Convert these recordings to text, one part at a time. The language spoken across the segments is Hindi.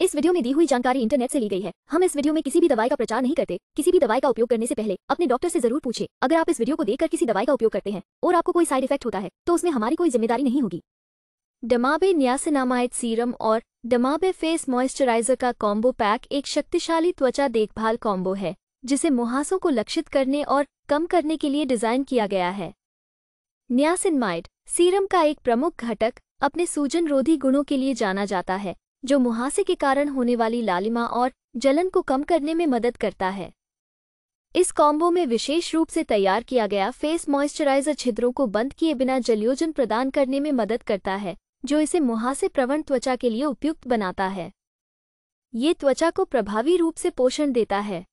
इस वीडियो में दी हुई जानकारी इंटरनेट से ली गई है हम इस वीडियो में किसी भी दवाई का प्रचार नहीं करते किसी भी दवाई का उपयोग करने से पहले अपने डॉक्टर से जरूर पूछे अगर आप इस वीडियो को देखकर किसी दवाई का उपयोग करते हैं और आपको कोई साइड इफेक्ट होता है तो उसमें हमारी कोई जिम्मेदारी नहीं होगी डमाबे न्यासनामाइट सीरम और डमाबे फेस मॉइस्चराइजर का कॉम्बो पैक एक शक्तिशाली त्वचा देखभाल कॉम्बो है जिसे मुहासों को लक्षित करने और कम करने के लिए डिजाइन किया गया है न्यासिनमाइड सीरम का एक प्रमुख घटक अपने सूजन रोधी गुणों के लिए जाना जाता है जो मुहासे के कारण होने वाली लालिमा और जलन को कम करने में मदद करता है इस कॉम्बो में विशेष रूप से तैयार किया गया फेस मॉइस्चराइजर छिद्रों को बंद किए बिना जलयोजन प्रदान करने में मदद करता है जो इसे मुहासे प्रवण त्वचा के लिए उपयुक्त बनाता है ये त्वचा को प्रभावी रूप से पोषण देता है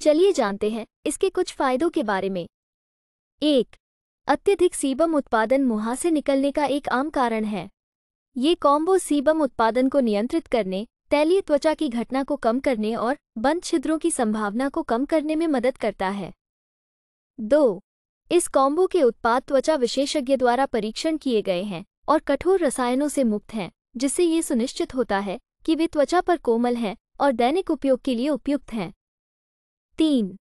चलिए जानते हैं इसके कुछ फायदों के बारे में एक अत्यधिक सीबम उत्पादन मुहासे निकलने का एक आम कारण है ये कॉम्बो सीबम उत्पादन को नियंत्रित करने तैलीय त्वचा की घटना को कम करने और बंद छिद्रों की संभावना को कम करने में मदद करता है दो इस कॉम्बो के उत्पाद त्वचा विशेषज्ञ द्वारा परीक्षण किए गए हैं और कठोर रसायनों से मुक्त हैं जिससे ये सुनिश्चित होता है कि वे त्वचा पर कोमल हैं और दैनिक उपयोग के लिए उपयुक्त हैं तीन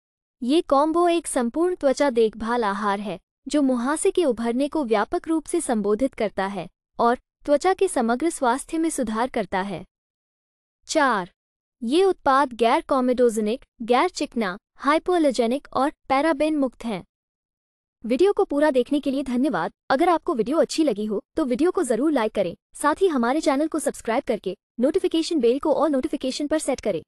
ये कॉम्बो एक संपूर्ण त्वचा देखभाल आहार है जो मुहासे के उभरने को व्यापक रूप से संबोधित करता है और त्वचा के समग्र स्वास्थ्य में सुधार करता है चार ये उत्पाद गैर कॉमेडोजेनिक गैर चिकना हाइपोलोजेनिक और पैराबेन मुक्त हैं वीडियो को पूरा देखने के लिए धन्यवाद अगर आपको वीडियो अच्छी लगी हो तो वीडियो को जरूर लाइक करें साथ ही हमारे चैनल को सब्सक्राइब करके नोटिफिकेशन बेल को और नोटिफिकेशन पर सेट करें